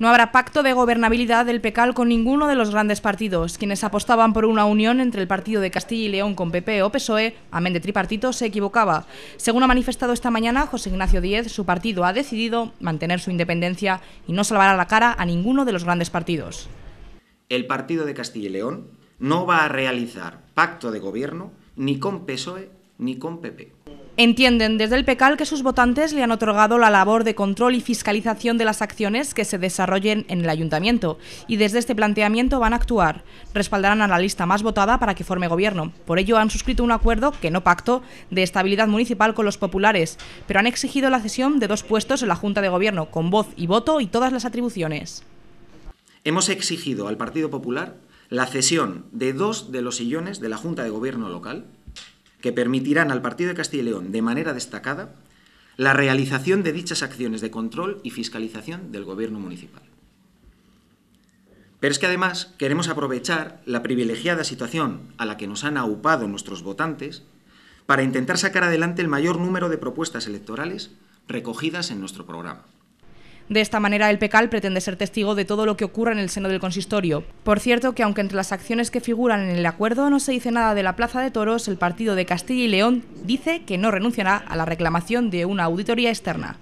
No habrá pacto de gobernabilidad del PECAL con ninguno de los grandes partidos. Quienes apostaban por una unión entre el partido de Castilla y León con PP o PSOE, amén de tripartito, se equivocaba. Según ha manifestado esta mañana José Ignacio Díez, su partido ha decidido mantener su independencia y no salvará la cara a ninguno de los grandes partidos. El partido de Castilla y León no va a realizar pacto de gobierno ni con PSOE ni con PP. Entienden desde el PECAL que sus votantes le han otorgado la labor de control y fiscalización de las acciones que se desarrollen en el ayuntamiento y desde este planteamiento van a actuar. Respaldarán a la lista más votada para que forme gobierno. Por ello han suscrito un acuerdo, que no pacto, de estabilidad municipal con los populares, pero han exigido la cesión de dos puestos en la Junta de Gobierno, con voz y voto y todas las atribuciones. Hemos exigido al Partido Popular la cesión de dos de los sillones de la Junta de Gobierno local que permitirán al Partido de Castilla y León, de manera destacada, la realización de dichas acciones de control y fiscalización del Gobierno municipal. Pero es que además queremos aprovechar la privilegiada situación a la que nos han aupado nuestros votantes para intentar sacar adelante el mayor número de propuestas electorales recogidas en nuestro programa. De esta manera, el PECAL pretende ser testigo de todo lo que ocurra en el seno del consistorio. Por cierto, que aunque entre las acciones que figuran en el acuerdo no se dice nada de la Plaza de Toros, el partido de Castilla y León dice que no renunciará a la reclamación de una auditoría externa.